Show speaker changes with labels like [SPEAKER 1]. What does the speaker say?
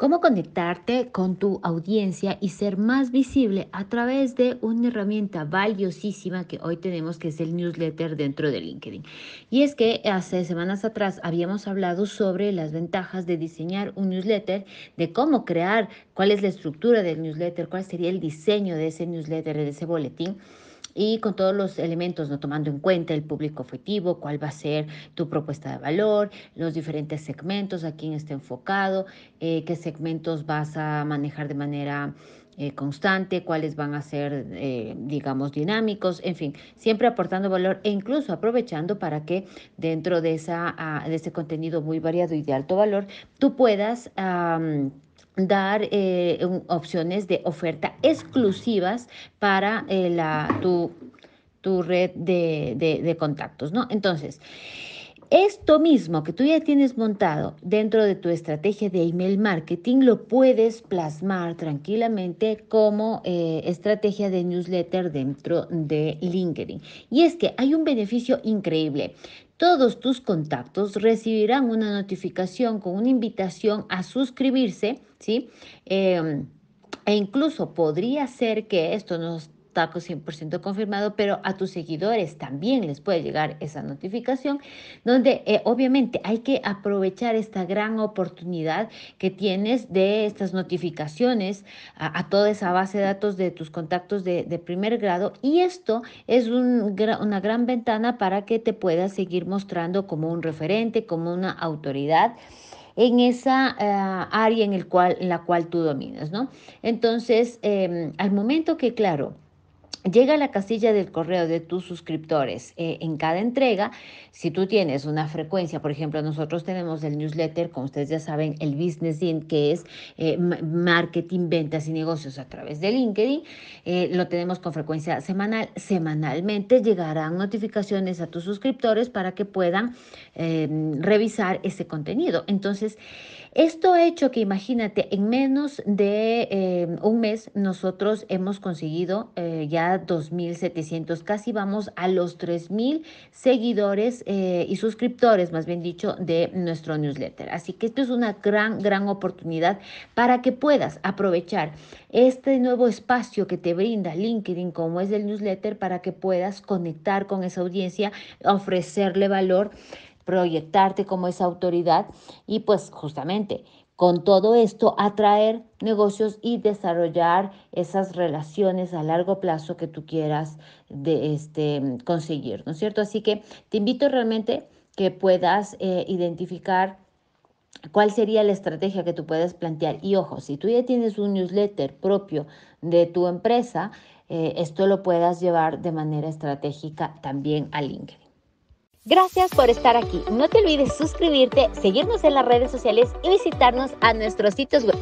[SPEAKER 1] cómo conectarte con tu audiencia y ser más visible a través de una herramienta valiosísima que hoy tenemos, que es el newsletter dentro de LinkedIn. Y es que hace semanas atrás habíamos hablado sobre las ventajas de diseñar un newsletter, de cómo crear, cuál es la estructura del newsletter, cuál sería el diseño de ese newsletter, de ese boletín y con todos los elementos, no tomando en cuenta el público objetivo, cuál va a ser tu propuesta de valor, los diferentes segmentos, a quién está enfocado, eh, qué segmentos vas a manejar de manera eh, constante, cuáles van a ser, eh, digamos, dinámicos, en fin, siempre aportando valor e incluso aprovechando para que dentro de, esa, ah, de ese contenido muy variado y de alto valor, tú puedas... dar eh, opciones de oferta exclusivas para la, tu, red de, de contactos, ¿no? Entonces, esto mismo que tú ya tienes montado dentro de tu estrategia de email marketing, lo puedes plasmar tranquilamente como eh, estrategia de newsletter dentro de LinkedIn. Y es que hay un beneficio increíble todos tus contactos recibirán una notificación con una invitación a suscribirse, ¿sí? Em, e incluso podría ser que esto nos taco 100% confirmado, pero a tus seguidores también les puede llegar esa notificación, donde eh, obviamente hay que aprovechar esta gran oportunidad que tienes de estas notificaciones a, toda esa base de datos de tus contactos de, primer grado. Y esto es una gran ventana para que te puedas seguir mostrando como un referente, como una autoridad en esa eh, área en, el cual, la cual tú dominas, ¿no? Entonces, em, al momento que, claro, llega a la casilla del correo de tus suscriptores eh, en cada entrega. Si tú tienes una frecuencia, por ejemplo, nosotros tenemos el newsletter, como ustedes ya saben, el Business in, que es eh, marketing, ventas y negocios a través de LinkedIn. Eh, lo tenemos con frecuencia semanal. Semanalmente llegarán notificaciones a tus suscriptores para que puedan revisar ese contenido. Entonces, esto ha hecho que, imagínate, en menos de un mes nosotros hemos conseguido ya 2.700, casi vamos a los 3.000 seguidores eh, y suscriptores, más bien dicho, de nuestro newsletter. Así que esto es una gran, gran oportunidad para que puedas aprovechar este nuevo espacio que te brinda LinkedIn, como es el newsletter, para que puedas conectar con esa audiencia, ofrecerle valor proyectarte como esa autoridad y pues justamente con todo esto, atraer negocios y desarrollar esas relaciones a largo plazo que tú quieras de este, conseguir, ¿no es cierto? Así que te invito realmente que puedas eh, identificar ¿Cuál sería la estrategia que tú puedes plantear? Y ojo, si tú ya tienes un newsletter propio de tu empresa, eh, esto lo puedas llevar de manera estratégica también a LinkedIn. Gracias por estar aquí. No te olvides suscribirte, seguirnos en las redes sociales y visitarnos a nuestros sitios web.